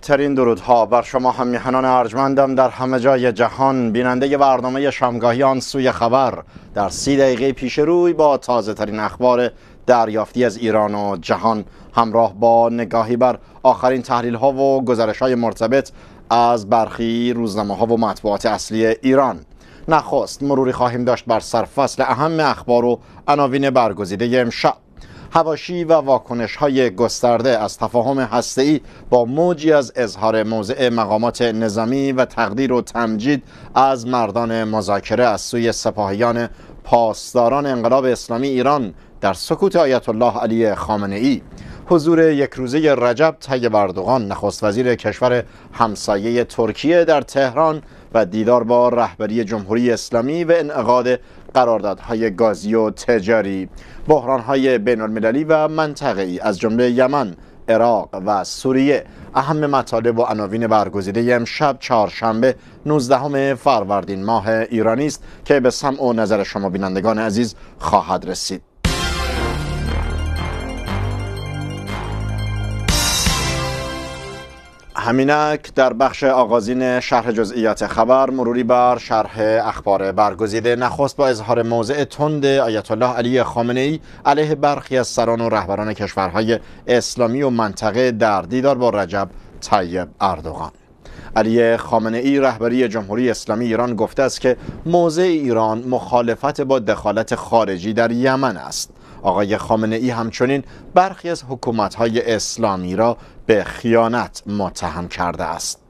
بهترین درودها بر شما همیهنان ارجمندم در همه جای جهان بیننده برنامه شامگاهی آن سوی خبر در سی دقیقه پیش روی با تازه ترین اخبار دریافتی از ایران و جهان همراه با نگاهی بر آخرین تحلیل ها و گزارش های مرتبط از برخی روزنامه ها و مطبوعات اصلی ایران نخست مروری خواهیم داشت بر سرفصل اهم اخبار و عناوین برگزیده امشب هواشی و واکنش های گسترده از تفاهم ای با موجی از اظهار موضع مقامات نظامی و تقدیر و تمجید از مردان مذاکره از سوی سپاهیان پاسداران انقلاب اسلامی ایران در سکوت آیت الله علی خامنه ای حضور یک روزه رجب طیب بردوغان نخست وزیر کشور همسایه ترکیه در تهران و دیدار با رهبری جمهوری اسلامی و انعقاد قراردادهای گازی و تجاری بحرانهای بین المللی و منطقه از جمله یمن عراق و سوریه اهم مطالب و عناوین برگزیده امشب چهارشنبه 19 فروردین ماه ایرانی است که به سمع و نظر شما بینندگان عزیز خواهد رسید همینک در بخش آغازین شرح جزئیات خبر مروری بر شرح اخبار برگزیده نخست با اظهار موضع تند آیت الله علی خامنه ای علیه برخی از سران و رهبران کشورهای اسلامی و منطقه در دیدار با رجب طیب اردوغان علی خامنه ای رهبری جمهوری اسلامی ایران گفته است که موضع ایران مخالفت با دخالت خارجی در یمن است آقای خامنه ای همچنین برخی از حکومت‌های اسلامی را به خیانت متهم کرده است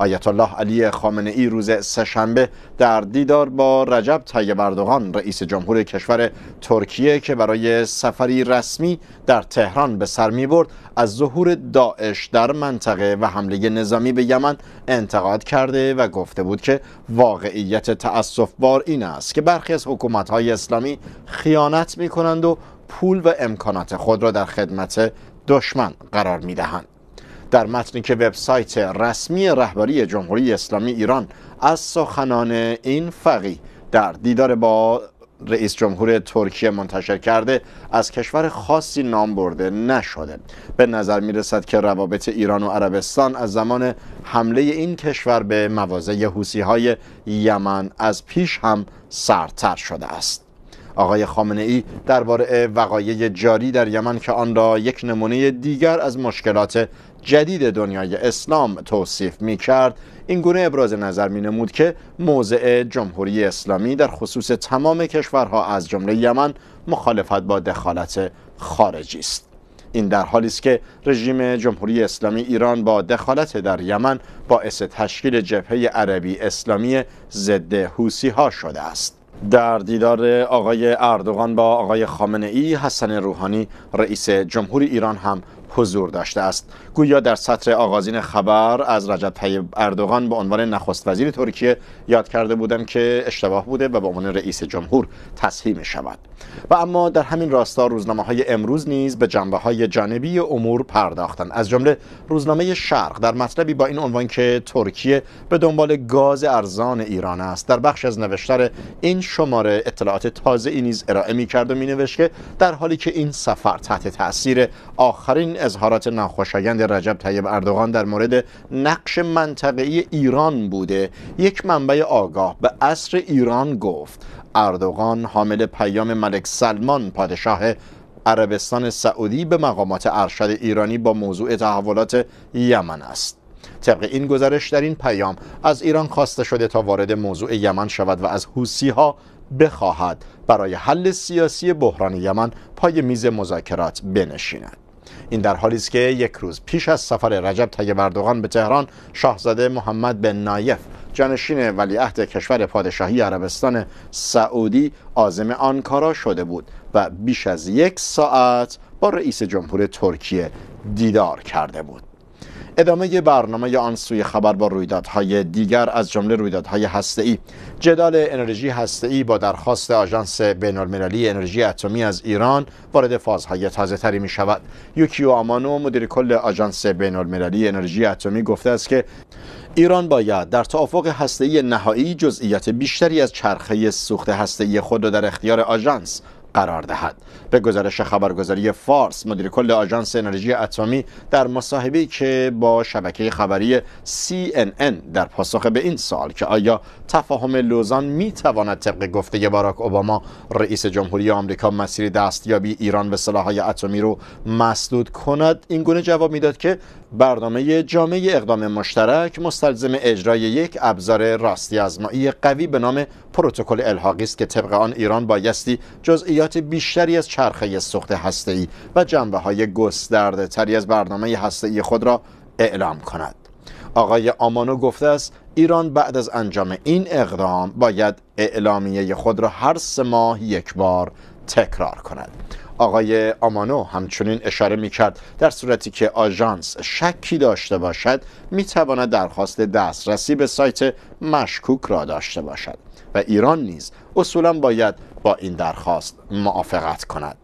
آیت الله علی خامنه ای روز سهشنبه در دیدار با رجب طیب اردوغان رئیس جمهور کشور ترکیه که برای سفری رسمی در تهران به سر می برد از ظهور داعش در منطقه و حمله نظامی به یمن انتقاد کرده و گفته بود که واقعیت تأسف بار این است که برخی از حکومت های اسلامی خیانت می کنند و پول و امکانات خود را در خدمت دشمن قرار می دهند. در متنی که وبسایت رسمی رهبری جمهوری اسلامی ایران از سخنان این فقی در دیدار با رئیس جمهور ترکیه منتشر کرده از کشور خاصی نام برده نشده به نظر می رسد که روابط ایران و عربستان از زمان حمله این کشور به موازه حوسی های یمن از پیش هم سرتر شده است آقای خامنه ای درباره وقایع جاری در یمن که آن را یک نمونه دیگر از مشکلات جدید دنیای اسلام توصیف می کرد این گونه ابراز نظر می نمود که موضع جمهوری اسلامی در خصوص تمام کشورها از جمله یمن مخالفت با دخالت خارجی است این در حالی است که رژیم جمهوری اسلامی ایران با دخالت در یمن باعث تشکیل جبهه عربی اسلامی ضد حوسی ها شده است در دیدار آقای اردوغان با آقای خامنه ای حسن روحانی رئیس جمهور ایران هم حضور داشته است گویا در سطر آغازین خبر از رجب طیب اردوغان به عنوان نخست وزیر ترکیه یاد کرده بودم که اشتباه بوده و به عنوان رئیس جمهور تصحیح شود و اما در همین راستا روزنامه های امروز نیز به جنبه های جانبی امور پرداختند از جمله روزنامه شرق در مطلبی با این عنوان که ترکیه به دنبال گاز ارزان ایران است در بخش از نوشتار این شماره اطلاعات تازه ای نیز ارائه می کرد و می که در حالی که این سفر تحت تاثیر آخرین اظهارات ناخوشایند رجب طیب اردوغان در مورد نقش منطقه‌ای ایران بوده یک منبع آگاه به عصر ایران گفت اردوغان حامل پیام ملک سلمان پادشاه عربستان سعودی به مقامات ارشد ایرانی با موضوع تحولات یمن است طبق این گزارش در این پیام از ایران خواسته شده تا وارد موضوع یمن شود و از حوسی ها بخواهد برای حل سیاسی بحران یمن پای میز مذاکرات بنشیند این در حالی است که یک روز پیش از سفر رجب طیب بردوغان به تهران شاهزاده محمد بن نایف جانشین ولیعهد کشور پادشاهی عربستان سعودی عازم آنکارا شده بود و بیش از یک ساعت با رئیس جمهور ترکیه دیدار کرده بود ادامه برنامه آن سوی خبر با رویدادهای دیگر از جمله رویدادهای هسته‌ای جدال انرژی هسته‌ای با درخواست آژانس بین‌المللی انرژی اتمی از ایران وارد فازهای می شود یوکیو آمانو مدیر کل آژانس بین‌المللی انرژی اتمی گفته است که ایران باید در توافق هسته‌ای نهایی جزئیات بیشتری از چرخه سوخت هسته‌ای خود را در اختیار آژانس قرار دهد به گزارش خبرگزاری فارس مدیر کل آژانس انرژی اتمی در مصاحبه‌ای که با شبکه خبری CNN در پاسخ به این سال که آیا تفاهم لوزان می تواند طبق گفته باراک اوباما رئیس جمهوری آمریکا مسیر دستیابی ایران به سلاح‌های اتمی رو مسدود کند این گونه جواب میداد که برنامه جامعه اقدام مشترک مستلزم اجرای یک ابزار راستی ازمایی قوی به نام پروتکل الحاقی است که طبق آن ایران بایستی جزئی جزئیات بیشتری از چرخه سوخت ای و جنبه های گسترده تری از برنامه ای خود را اعلام کند آقای آمانو گفته است ایران بعد از انجام این اقدام باید اعلامیه خود را هر سه ماه یک بار تکرار کند آقای آمانو همچنین اشاره می کرد در صورتی که آژانس شکی داشته باشد می تواند درخواست دسترسی به سایت مشکوک را داشته باشد و ایران نیز اصولا باید با این درخواست موافقت کند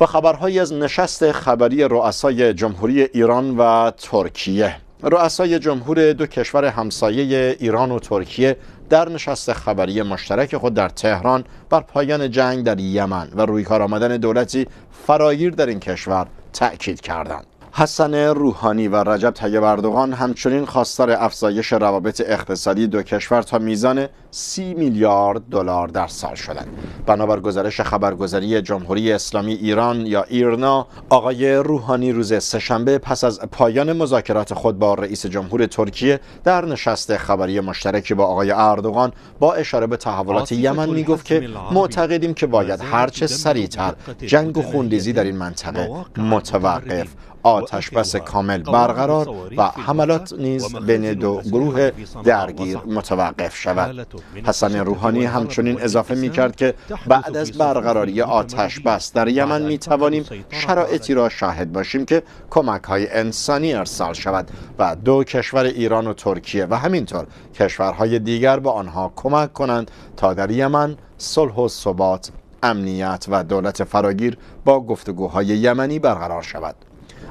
و خبرهایی از نشست خبری رؤسای جمهوری ایران و ترکیه رؤسای جمهور دو کشور همسایه ایران و ترکیه در نشست خبری مشترک خود در تهران بر پایان جنگ در یمن و روی کار آمدن دولتی فراگیر در این کشور تأکید کردند حسن روحانی و رجب طیب اردوغان همچنین خواستار افزایش روابط اقتصادی دو کشور تا میزان 30 میلیارد دلار در سال شدند. بنابر گزارش خبرگزاری جمهوری اسلامی ایران یا ایرنا، آقای روحانی روز سهشنبه پس از پایان مذاکرات خود با رئیس جمهور ترکیه در نشست خبری مشترکی با آقای اردوغان با اشاره به تحولات یمن میگفت که معتقدیم که باید هرچه سریعتر جنگ و خونریزی در این منطقه متوقف آتش بس کامل برقرار و حملات نیز بین دو گروه درگیر متوقف شود حسن روحانی همچنین اضافه می کرد که بعد از برقراری آتش بس در یمن می توانیم شرایطی را شاهد باشیم که کمک های انسانی ارسال شود و دو کشور ایران و ترکیه و همینطور کشورهای دیگر به آنها کمک کنند تا در یمن صلح و ثبات امنیت و دولت فراگیر با گفتگوهای یمنی برقرار شود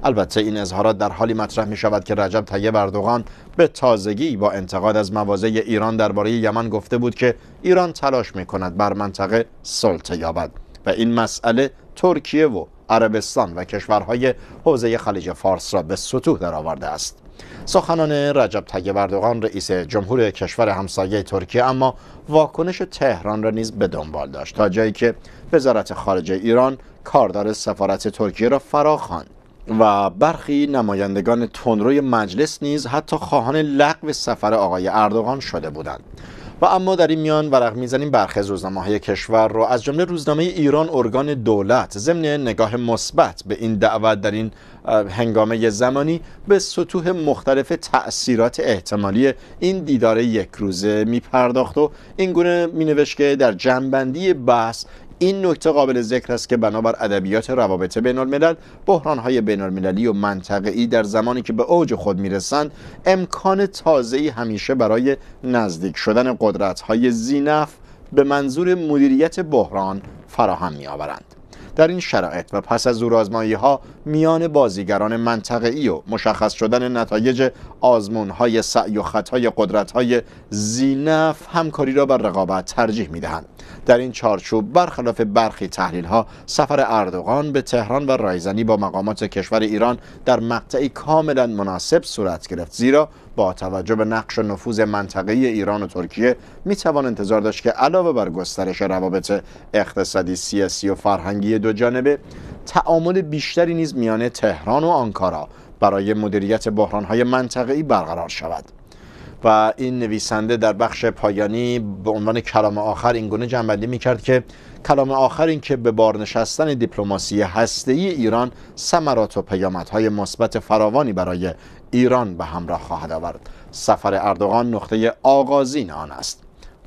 البته این اظهارات در حالی مطرح می شود که رجب طیب اردوغان به تازگی با انتقاد از مواضع ایران درباره یمن گفته بود که ایران تلاش می کند بر منطقه سلطه یابد و این مسئله ترکیه و عربستان و کشورهای حوزه خلیج فارس را به سطوح درآورده است سخنان رجب طیب اردوغان رئیس جمهور کشور همسایه ترکیه اما واکنش تهران را نیز به دنبال داشت تا جایی که وزارت خارجه ایران کاردار سفارت ترکیه را فراخواند. و برخی نمایندگان تندروی مجلس نیز حتی خواهان لغو سفر آقای اردوغان شده بودند و اما در این میان ورق میزنیم برخی روزنامه های کشور رو از جمله روزنامه ایران ارگان دولت ضمن نگاه مثبت به این دعوت در این هنگامه زمانی به سطوح مختلف تأثیرات احتمالی این دیدار یک روزه میپرداخت و این گونه مینوشت که در جنبندی بحث این نکته قابل ذکر است که بنابر ادبیات روابط بین الملل بحران های بین المللی و منطقه‌ای در زمانی که به اوج خود میرسند امکان تازه‌ای همیشه برای نزدیک شدن قدرت های زینف به منظور مدیریت بحران فراهم می در این شرایط و پس از زورآزمایی ها میان بازیگران منطقه‌ای و مشخص شدن نتایج آزمون های سعی و خطای قدرت های زینف همکاری را بر رقابت ترجیح دهند. در این چارچوب برخلاف برخی تحلیل ها سفر اردوغان به تهران و رایزنی با مقامات کشور ایران در مقطعی کاملا مناسب صورت گرفت زیرا با توجه به نقش و نفوذ منطقه ایران و ترکیه می توان انتظار داشت که علاوه بر گسترش روابط اقتصادی، سیاسی و فرهنگی دو جانبه، تعامل بیشتری نیز میان تهران و آنکارا برای مدیریت بحران‌های منطقه‌ای برقرار شود. و این نویسنده در بخش پایانی به عنوان کلام آخر این گونه جنبندی میکرد که کلام آخر این که به بار نشستن دیپلماسی هسته‌ای ایران ثمرات و پیامدهای مثبت فراوانی برای ایران به همراه خواهد آورد سفر اردوغان نقطه آغازین آن است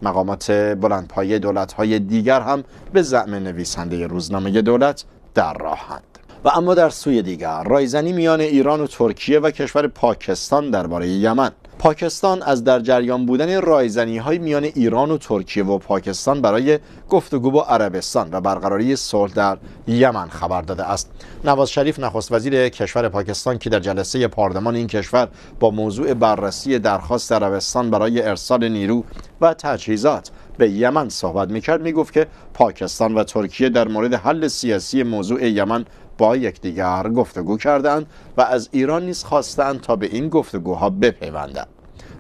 مقامات بلندپایه دولت‌های دیگر هم به زعم نویسنده روزنامه دولت در راهند و اما در سوی دیگر رایزنی میان ایران و ترکیه و کشور پاکستان درباره یمن پاکستان از در جریان بودن رایزنی های میان ایران و ترکیه و پاکستان برای گفتگو با عربستان و برقراری صلح در یمن خبر داده است نواز شریف نخست وزیر کشور پاکستان که در جلسه پارلمان این کشور با موضوع بررسی درخواست عربستان برای ارسال نیرو و تجهیزات به یمن صحبت میکرد میگفت که پاکستان و ترکیه در مورد حل سیاسی موضوع یمن با یکدیگر گفتگو کردند و از ایران نیز خواستند تا به این گفتگوها بپیوندند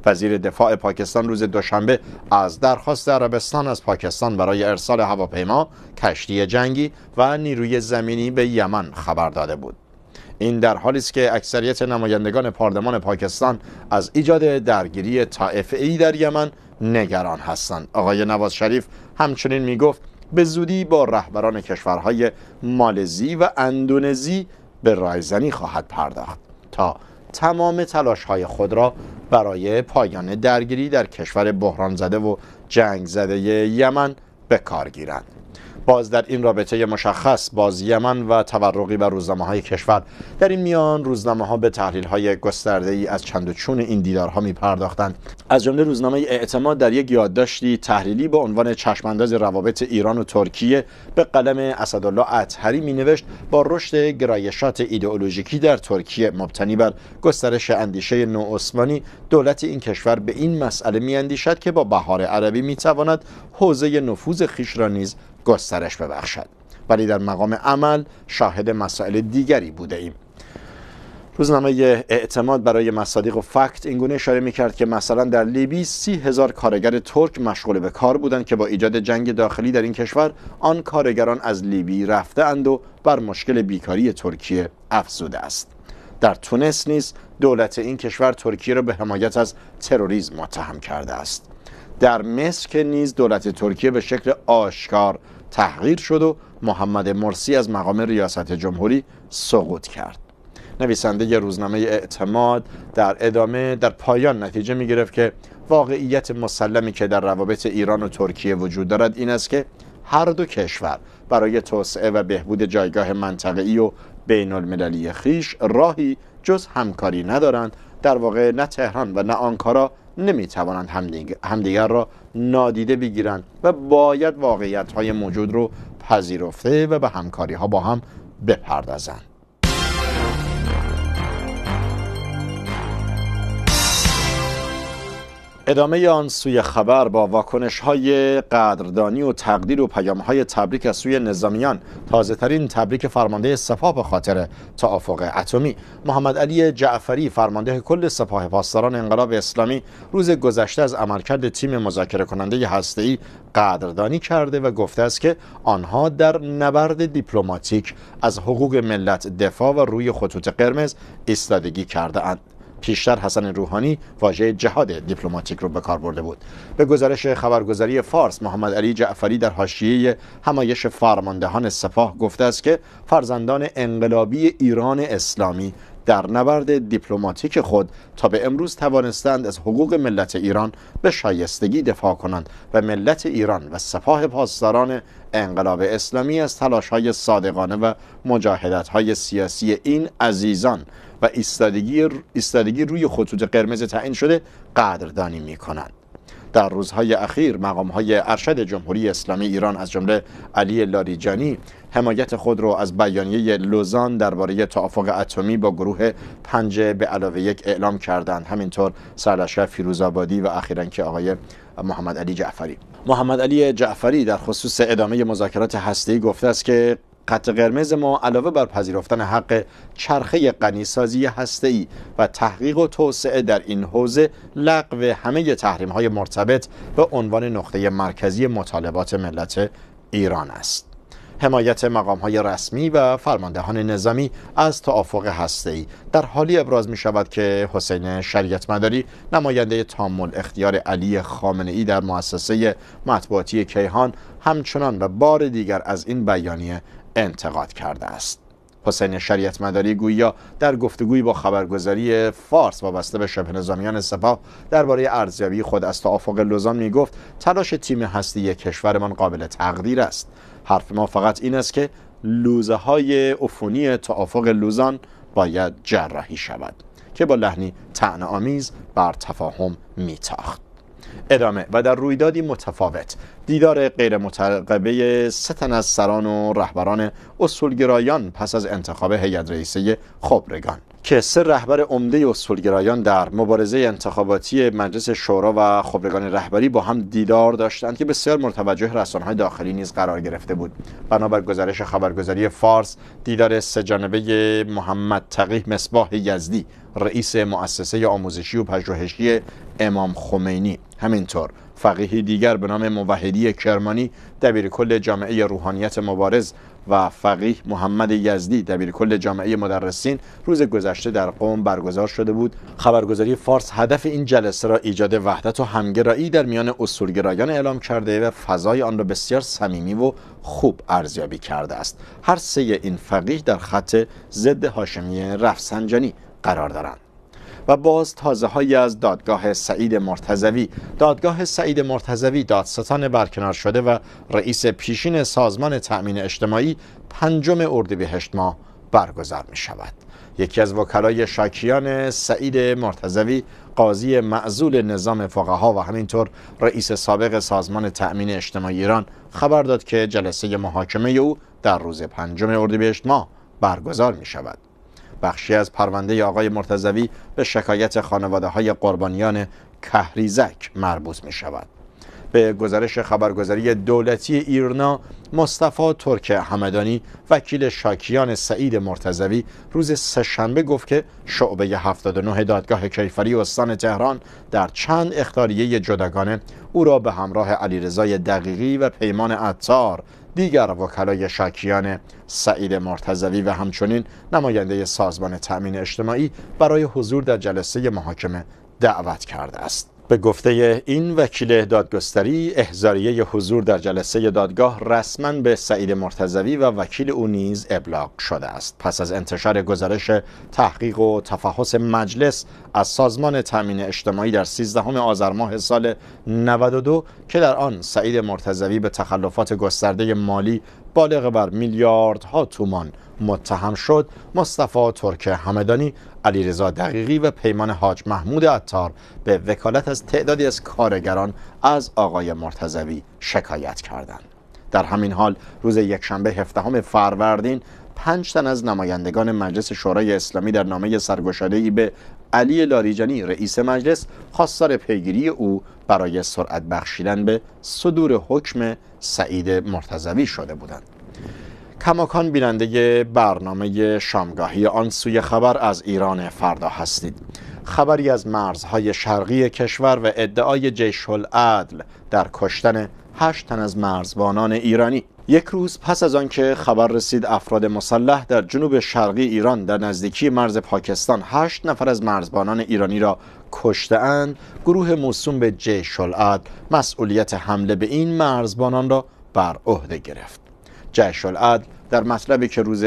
وزیر دفاع پاکستان روز دوشنبه از درخواست عربستان از پاکستان برای ارسال هواپیما، کشتی جنگی و نیروی زمینی به یمن خبر داده بود. این در حالی است که اکثریت نمایندگان پارلمان پاکستان از ایجاد درگیری ای در یمن نگران هستند. آقای نواز شریف همچنین می گفت به زودی با رهبران کشورهای مالزی و اندونزی به رایزنی خواهد پرداخت تا تمام تلاشهای خود را برای پایان درگیری در کشور بحران زده و جنگ زده یمن به کار گیرند باز در این رابطه مشخص باز یمن و تورقی بر روزنامه های کشور در این میان روزنامه ها به تحلیل های گسترده ای از چند و چون این دیدارها می پرداختند از جمله روزنامه اعتماد در یک یادداشتی تحلیلی با عنوان چشمانداز روابط ایران و ترکیه به قلم اسدالله اطهری می نوشت با رشد گرایشات ایدئولوژیکی در ترکیه مبتنی بر گسترش اندیشه عثمانی دولت این کشور به این مسئله می که با بهار عربی می حوزه نفوذ خیش را نیز گسترش ببخشد ولی در مقام عمل شاهد مسائل دیگری بوده ایم روزنامه اعتماد برای مصادیق و فکت اینگونه اشاره میکرد که مثلا در لیبی سی هزار کارگر ترک مشغول به کار بودند که با ایجاد جنگ داخلی در این کشور آن کارگران از لیبی رفته اند و بر مشکل بیکاری ترکیه افزوده است در تونس نیز دولت این کشور ترکیه را به حمایت از تروریسم متهم کرده است در مصر که نیز دولت ترکیه به شکل آشکار تحقیر شد و محمد مرسی از مقام ریاست جمهوری سقوط کرد نویسنده روزنامه اعتماد در ادامه در پایان نتیجه می گرفت که واقعیت مسلمی که در روابط ایران و ترکیه وجود دارد این است که هر دو کشور برای توسعه و بهبود جایگاه منطقه‌ای و بین المللی خیش راهی جز همکاری ندارند در واقع نه تهران و نه آنکارا نمی توانند همدیگر را نادیده بگیرند و باید واقعیت های موجود رو پذیرفته و به همکاری ها با هم بپردازن ادامه آن سوی خبر با واکنش های قدردانی و تقدیر و پیام های تبریک از سوی نظامیان تازه ترین تبریک فرمانده سپاه به خاطر توافق اتمی محمد علی جعفری فرمانده کل سپاه پاسداران انقلاب اسلامی روز گذشته از عملکرد تیم مذاکره کننده ای قدردانی کرده و گفته است که آنها در نبرد دیپلماتیک از حقوق ملت دفاع و روی خطوط قرمز استادگی کرده اند. پیشتر حسن روحانی واژه جهاد دیپلماتیک رو به کار برده بود به گزارش خبرگزاری فارس محمد علی جعفری در حاشیه همایش فرماندهان سپاه گفته است که فرزندان انقلابی ایران اسلامی در نبرد دیپلماتیک خود تا به امروز توانستند از حقوق ملت ایران به شایستگی دفاع کنند و ملت ایران و سپاه پاسداران انقلاب اسلامی از تلاش های صادقانه و مجاهدت های سیاسی این عزیزان و ایستادگی, ایستادگی روی خطوط قرمز تعیین شده قدردانی می کنند. در روزهای اخیر مقام های ارشد جمهوری اسلامی ایران از جمله علی لاریجانی حمایت خود را از بیانیه لوزان درباره توافق اتمی با گروه پنج به علاوه یک اعلام کردند همینطور سرلشکر فیروزآبادی و اخیرا که آقای محمد علی جعفری محمد علی جعفری در خصوص ادامه مذاکرات هسته‌ای گفته است که خط قرمز ما علاوه بر پذیرفتن حق چرخه غنیسازی ای و تحقیق و توسعه در این حوزه لغو همه های مرتبط به عنوان نقطه مرکزی مطالبات ملت ایران است. حمایت مقام های رسمی و فرماندهان نظامی از توافق ای. در حالی ابراز می شود که حسین شریعت مداری نماینده تامل اختیار علی خامنه ای در مؤسسه مطبوعاتی کیهان همچنان و بار دیگر از این بیانیه انتقاد کرده است حسین شریعت مداری گویا در گفتگوی با خبرگزاری فارس وابسته به شبه نظامیان سپاه درباره ارزیابی خود از توافق لوزان می گفت تلاش تیم هستی کشورمان قابل تقدیر است حرف ما فقط این است که لوزه های افونی توافق لوزان باید جراحی شود که با لحنی تعن آمیز بر تفاهم میتاخت ادامه و در رویدادی متفاوت دیدار غیر مترقبه ستن از سران و رهبران اصولگرایان پس از انتخاب هیئت رئیسه خبرگان که سه رهبر عمده اصولگرایان در مبارزه انتخاباتی مجلس شورا و خبرگان رهبری با هم دیدار داشتند که بسیار متوجه رسانه‌های داخلی نیز قرار گرفته بود بنابر گزارش خبرگزاری فارس دیدار سه جانبه محمد تقی مصباح یزدی رئیس مؤسسه آموزشی و پژوهشی امام خمینی همینطور فقیه دیگر به نام موحدی کرمانی دبیر کل جامعه روحانیت مبارز و فقیه محمد یزدی دبیر کل جامعه مدرسین روز گذشته در قوم برگزار شده بود خبرگزاری فارس هدف این جلسه را ایجاد وحدت و همگرایی در میان اصولگرایان اعلام کرده و فضای آن را بسیار صمیمی و خوب ارزیابی کرده است هر سه این فقیه در خط ضد هاشمی رفسنجانی قرار دارند و باز تازه های از دادگاه سعید مرتزوی دادگاه سعید مرتزوی دادستان برکنار شده و رئیس پیشین سازمان تأمین اجتماعی پنجم اردیبهشت ماه برگزار می شود یکی از وکلای شاکیان سعید مرتزوی قاضی معزول نظام فقها و همینطور رئیس سابق سازمان تأمین اجتماعی ایران خبر داد که جلسه محاکمه او در روز پنجم اردیبهشت ماه برگزار می شود بخشی از پرونده آقای مرتزوی به شکایت خانواده های قربانیان کهریزک مربوط می شود. به گزارش خبرگزاری دولتی ایرنا مصطفی ترک همدانی وکیل شاکیان سعید مرتزوی روز سهشنبه گفت که شعبه 79 دادگاه کیفری استان تهران در چند اختاریه جداگانه او را به همراه علیرضا دقیقی و پیمان عطار دیگر وکلای شاکیان سعید مرتزوی و همچنین نماینده سازمان تأمین اجتماعی برای حضور در جلسه محاکمه دعوت کرده است به گفته این وکیل دادگستری احزاریه حضور در جلسه دادگاه رسما به سعید مرتزوی و وکیل او نیز ابلاغ شده است پس از انتشار گزارش تحقیق و تفحص مجلس از سازمان تامین اجتماعی در 13 آذر ماه سال 92 که در آن سعید مرتزوی به تخلفات گسترده مالی بالغ بر میلیاردها تومان متهم شد مصطفی ترک همدانی علیرضا دقیقی و پیمان حاج محمود عطار به وکالت از تعدادی از کارگران از آقای مرتضوی شکایت کردند در همین حال روز یکشنبه هفدهم فروردین پنج تن از نمایندگان مجلس شورای اسلامی در نامه سرگشاده ای به علی لاریجانی رئیس مجلس خواستار پیگیری او برای سرعت بخشیدن به صدور حکم سعید مرتضوی شده بودند کماکان بیننده برنامه شامگاهی آن سوی خبر از ایران فردا هستید خبری از مرزهای شرقی کشور و ادعای جیش العدل در کشتن هشت تن از مرزبانان ایرانی یک روز پس از آنکه خبر رسید افراد مسلح در جنوب شرقی ایران در نزدیکی مرز پاکستان هشت نفر از مرزبانان ایرانی را کشتهاند گروه موسوم به جیش مسئولیت حمله به این مرزبانان را بر عهده گرفت جیش در مطلبی که روز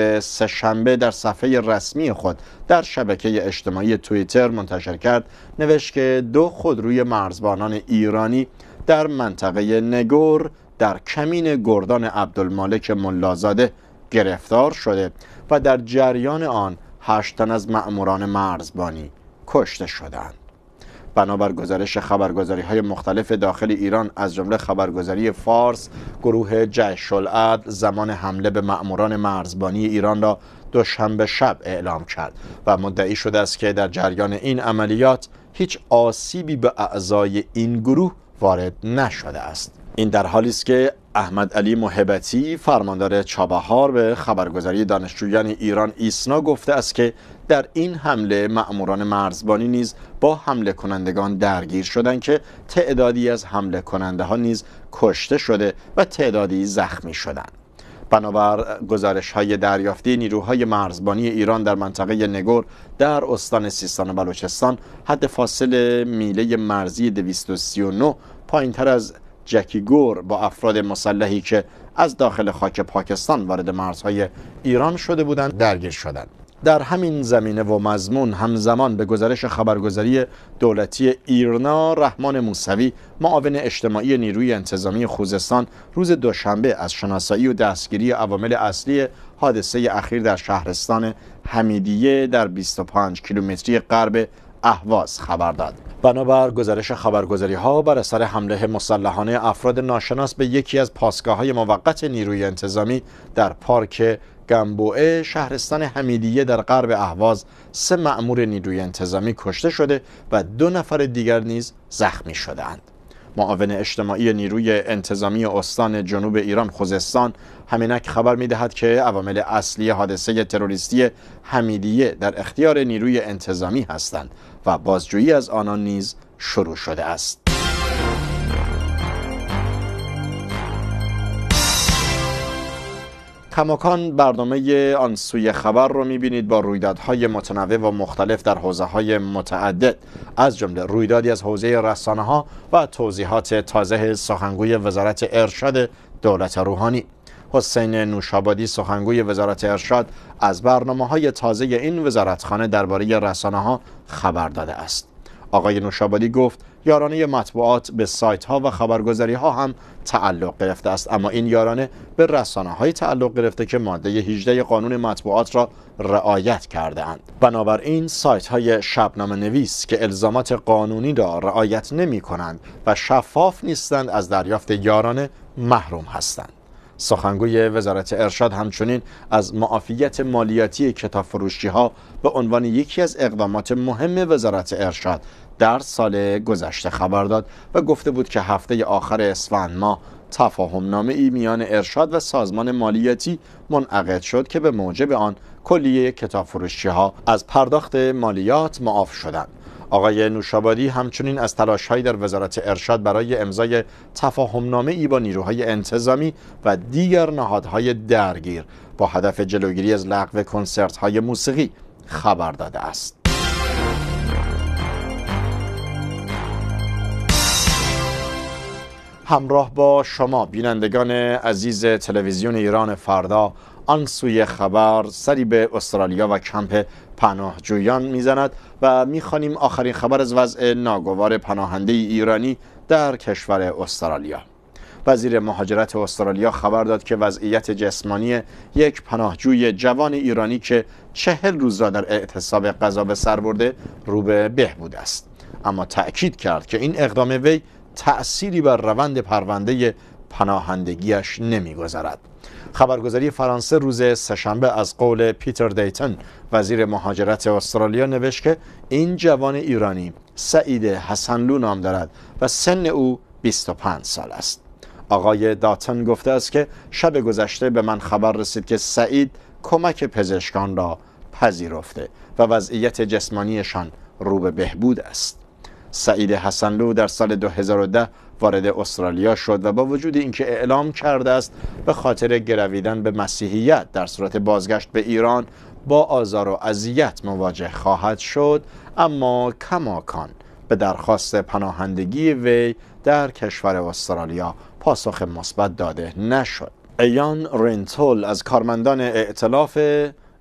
شنبه در صفحه رسمی خود در شبکه اجتماعی توییتر منتشر کرد نوشت که دو خودروی مرزبانان ایرانی در منطقه نگور در کمین گردان عبدالمالک ملازاده گرفتار شده و در جریان آن هشتن از مأموران مرزبانی کشته شدند بنابر گزارش خبرگزاری های مختلف داخل ایران از جمله خبرگزاری فارس گروه جیش زمان حمله به مأموران مرزبانی ایران را دوشنبه شب اعلام کرد و مدعی شده است که در جریان این عملیات هیچ آسیبی به اعضای این گروه وارد نشده است این در حالی است که احمد علی محبتی فرماندار چابهار به خبرگزاری دانشجویان ایران ایسنا گفته است که در این حمله مأموران مرزبانی نیز با حمله کنندگان درگیر شدند که تعدادی از حمله کننده ها نیز کشته شده و تعدادی زخمی شدند بنابر گزارش های دریافتی نیروهای مرزبانی ایران در منطقه نگور در استان سیستان و بلوچستان حد فاصل میله مرزی 239 پایین تر از جکیگور با افراد مسلحی که از داخل خاک پاکستان وارد مرزهای ایران شده بودند درگیر شدند در همین زمینه و مضمون همزمان به گزارش خبرگزاری دولتی ایرنا رحمان موسوی معاون اجتماعی نیروی انتظامی خوزستان روز دوشنبه از شناسایی و دستگیری عوامل اصلی حادثه اخیر در شهرستان حمیدیه در 25 کیلومتری غرب اهواز خبر داد بنابر گزارش خبرگزاری ها بر اثر حمله مسلحانه افراد ناشناس به یکی از پاسگاه های موقت نیروی انتظامی در پارک گمبوئه شهرستان حمیدیه در غرب اهواز سه مأمور نیروی انتظامی کشته شده و دو نفر دیگر نیز زخمی شدهاند. معاون اجتماعی نیروی انتظامی استان جنوب ایران خوزستان همینک خبر میدهد که عوامل اصلی حادثه تروریستی حمیدیه در اختیار نیروی انتظامی هستند و بازجویی از آنان نیز شروع شده است. کماکان برنامه آن سوی خبر رو میبینید با رویدادهای متنوع و مختلف در حوزه های متعدد از جمله رویدادی از حوزه رسانه ها و توضیحات تازه سخنگوی وزارت ارشاد دولت روحانی حسین نوشابادی سخنگوی وزارت ارشاد از برنامه های تازه این وزارتخانه درباره رسانه ها خبر داده است آقای نوشابادی گفت یارانه مطبوعات به سایت ها و خبرگزاری ها هم تعلق گرفته است اما این یارانه به رسانه های تعلق گرفته که ماده 18 قانون مطبوعات را رعایت کرده اند بنابراین سایت های شبنامه نویس که الزامات قانونی را رعایت نمی کنند و شفاف نیستند از دریافت یارانه محروم هستند سخنگوی وزارت ارشاد همچنین از معافیت مالیاتی کتاب فروشی ها به عنوان یکی از اقدامات مهم وزارت ارشاد در سال گذشته خبر داد و گفته بود که هفته آخر اسفند ماه تفاهم نامه ای میان ارشاد و سازمان مالیاتی منعقد شد که به موجب آن کلیه کتاب فروشی ها از پرداخت مالیات معاف شدند. آقای نوشابادی همچنین از تلاشهایی در وزارت ارشاد برای امضای نامه ای با نیروهای انتظامی و دیگر نهادهای درگیر با هدف جلوگیری از لغو کنسرت های موسیقی خبر داده است. همراه با شما بینندگان عزیز تلویزیون ایران فردا آن سوی خبر سری به استرالیا و کمپ پناهجویان میزند و میخوانیم آخرین خبر از وضع ناگوار پناهنده ایرانی در کشور استرالیا وزیر مهاجرت استرالیا خبر داد که وضعیت جسمانی یک پناهجوی جوان ایرانی که چهل روز را در اعتصاب غذا به سر برده رو به بهبود است اما تأکید کرد که این اقدام وی تأثیری بر روند پرونده پناهندگیش نمیگذرد. خبرگزاری فرانسه روز سهشنبه از قول پیتر دیتن وزیر مهاجرت استرالیا نوشت که این جوان ایرانی سعید حسنلو نام دارد و سن او 25 سال است آقای داتن گفته است که شب گذشته به من خبر رسید که سعید کمک پزشکان را پذیرفته و وضعیت جسمانیشان رو به بهبود است سعید حسنلو در سال 2010 وارد استرالیا شد و با وجود اینکه اعلام کرده است به خاطر گرویدن به مسیحیت در صورت بازگشت به ایران با آزار و اذیت مواجه خواهد شد اما کماکان به درخواست پناهندگی وی در کشور استرالیا پاسخ مثبت داده نشد ایان رنتول از کارمندان ائتلاف.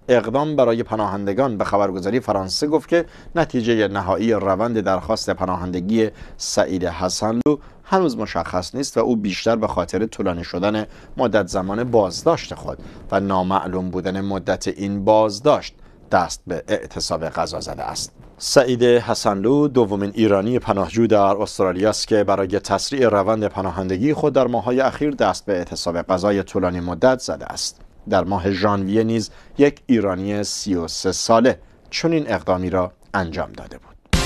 اقدام برای پناهندگان به خبرگزاری فرانسه گفت که نتیجه نهایی روند درخواست پناهندگی سعید حسنلو هنوز مشخص نیست و او بیشتر به خاطر طولانی شدن مدت زمان بازداشت خود و نامعلوم بودن مدت این بازداشت دست به اعتصاب قضا زده است سعید حسنلو دومین ایرانی پناهجو در استرالیا است که برای تسریع روند پناهندگی خود در ماهای اخیر دست به اعتصاب غذای طولانی مدت زده است در ماه ژانویه نیز یک ایرانی 33 ساله چنین اقدامی را انجام داده بود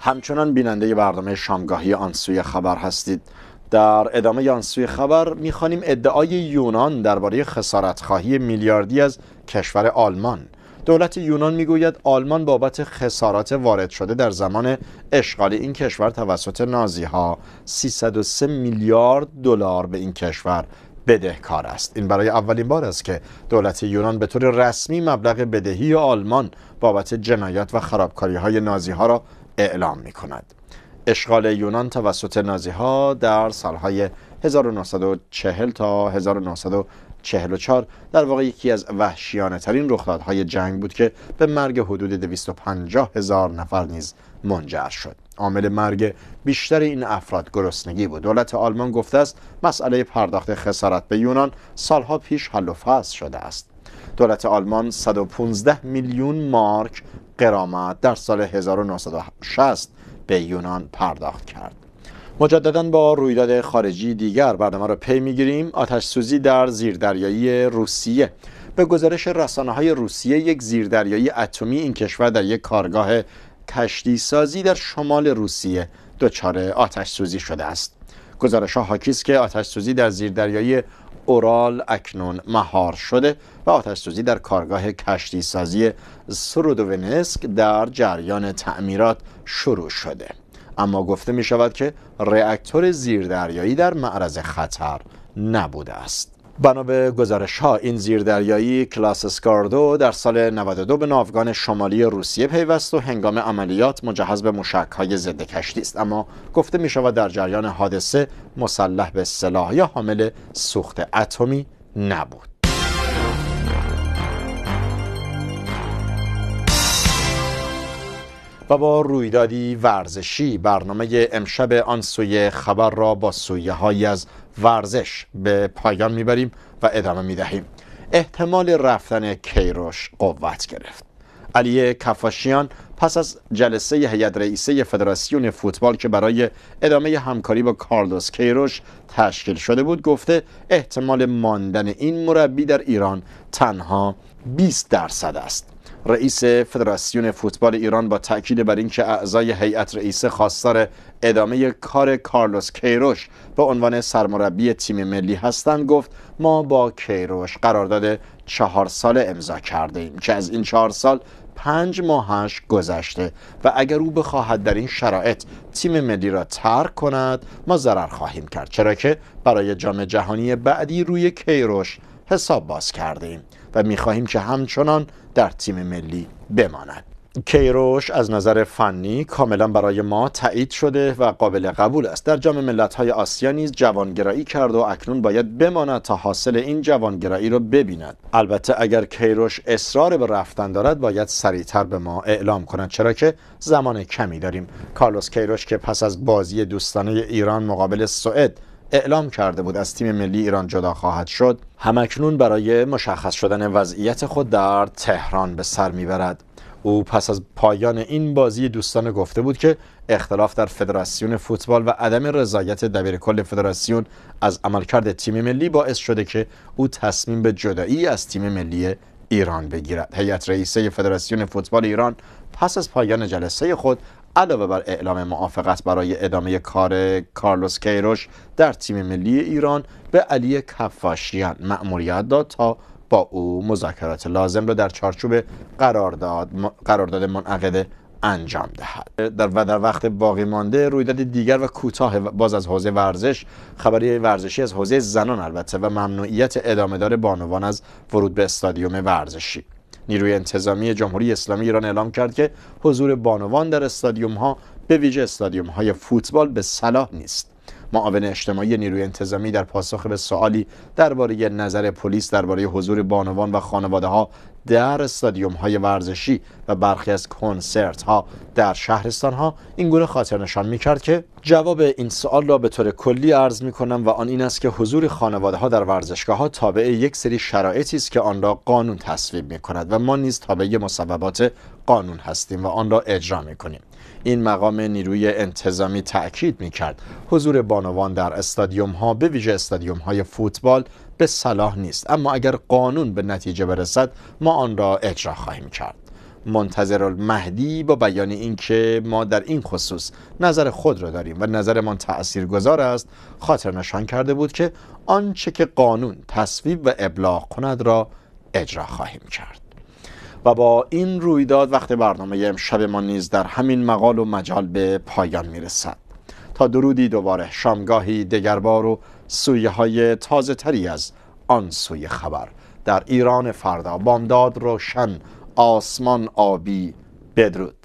همچنان بیننده برنامه شامگاهی آنسوی خبر هستید در ادامه آنسوی خبر میخوانیم ادعای یونان درباره خسارتخواهی میلیاردی از کشور آلمان دولت یونان میگوید آلمان بابت خسارات وارد شده در زمان اشغال این کشور توسط نازی ها 303 میلیارد دلار به این کشور بدهکار است این برای اولین بار است که دولت یونان به طور رسمی مبلغ بدهی آلمان بابت جنایات و خرابکاری های نازی ها را اعلام می کند اشغال یونان توسط نازی ها در سالهای 1940 تا 1940 44 در واقع یکی از وحشیانه ترین رخدادهای جنگ بود که به مرگ حدود 250 هزار نفر نیز منجر شد عامل مرگ بیشتر این افراد گرسنگی بود دولت آلمان گفته است مسئله پرداخت خسارت به یونان سالها پیش حل و فصل شده است دولت آلمان 115 میلیون مارک قرامت در سال 1960 به یونان پرداخت کرد مجددا با رویداد خارجی دیگر برنامه را پی میگیریم آتش سوزی در زیردریایی روسیه به گزارش رسانه های روسیه یک زیردریایی اتمی این کشور در یک کارگاه کشتی سازی در شمال روسیه دچار آتش سوزی شده است گزارش ها حاکی که آتش سوزی در زیردریایی اورال اکنون مهار شده و آتش سوزی در کارگاه کشتی سازی سرودوونسک در جریان تعمیرات شروع شده اما گفته می شود که رآکتور زیردریایی در معرض خطر نبوده است بنا به گزارش ها این زیردریایی کلاس اسکاردو در سال 92 به ناوگان شمالی روسیه پیوست و هنگام عملیات مجهز به مشک های ضد کشتی است اما گفته می شود در جریان حادثه مسلح به سلاح یا حامل سوخت اتمی نبود و با رویدادی ورزشی برنامه امشب آن سوی خبر را با سویه های از ورزش به پایان میبریم و ادامه میدهیم احتمال رفتن کیروش قوت گرفت علی کفاشیان پس از جلسه هیئت رئیسه فدراسیون فوتبال که برای ادامه همکاری با کارلوس کیروش تشکیل شده بود گفته احتمال ماندن این مربی در ایران تنها 20 درصد است رئیس فدراسیون فوتبال ایران با تاکید بر اینکه اعضای هیئت رئیسه خواستار ادامه کار کارلوس کیروش به عنوان سرمربی تیم ملی هستند گفت ما با کیروش قرارداد چهار ساله امضا کرده ایم که از این چهار سال پنج ماهش گذشته و اگر او بخواهد در این شرایط تیم ملی را ترک کند ما ضرر خواهیم کرد چرا که برای جام جهانی بعدی روی کیروش حساب باز کردیم. و میخواهیم که همچنان در تیم ملی بماند کیروش از نظر فنی کاملا برای ما تایید شده و قابل قبول است در جام ملت‌های آسیا نیز جوانگرایی کرد و اکنون باید بماند تا حاصل این جوانگرایی را ببیند البته اگر کیروش اصرار به رفتن دارد باید سریعتر به ما اعلام کند چرا که زمان کمی داریم کارلوس کیروش که پس از بازی دوستانه ایران مقابل سوئد اعلام کرده بود از تیم ملی ایران جدا خواهد شد همکنون برای مشخص شدن وضعیت خود در تهران به سر میبرد او پس از پایان این بازی دوستانه گفته بود که اختلاف در فدراسیون فوتبال و عدم رضایت کل فدراسیون از عملکرد تیم ملی باعث شده که او تصمیم به جدایی از تیم ملی ایران بگیرد هیئت رئیسه فدراسیون فوتبال ایران پس از پایان جلسه خود علاوه بر اعلام موافقت برای ادامه کار کارلوس کیروش در تیم ملی ایران به علی کفاشیان مأموریت داد تا با او مذاکرات لازم را در چارچوب قرارداد قرارداد منعقده انجام دهد در و در وقت باقی مانده رویداد دیگر و کوتاه باز از حوزه ورزش خبری ورزشی از حوزه زنان البته و ممنوعیت ادامه بانوان از ورود به استادیوم ورزشی نیروی انتظامی جمهوری اسلامی ایران اعلام کرد که حضور بانوان در استادیوم ها به ویژه استادیوم های فوتبال به صلاح نیست معاون اجتماعی نیروی انتظامی در پاسخ به سوالی درباره نظر پلیس درباره حضور بانوان و خانواده ها در استادیوم های ورزشی و برخی از کنسرت ها در شهرستان ها این گونه خاطر نشان می که جواب این سوال را به طور کلی عرض می و آن این است که حضور خانواده ها در ورزشگاه ها تابع یک سری شرایطی است که آن را قانون تصویب می کند و ما نیز تابع مسببات قانون هستیم و آن را اجرا می کنیم این مقام نیروی انتظامی تاکید می کرد حضور بانوان در استادیوم ها به ویژه استادیوم های فوتبال به صلاح نیست اما اگر قانون به نتیجه برسد ما آن را اجرا خواهیم کرد منتظر المهدی با بیان اینکه ما در این خصوص نظر خود را داریم و نظرمان تاثیرگذار است خاطر نشان کرده بود که آنچه که قانون تصویب و ابلاغ کند را اجرا خواهیم کرد و با این رویداد وقت برنامه امشب ما نیز در همین مقال و مجال به پایان میرسد تا درودی دوباره شامگاهی دگربار و سویه های تازه تری از آن سوی خبر در ایران فردا بامداد روشن آسمان آبی بدرود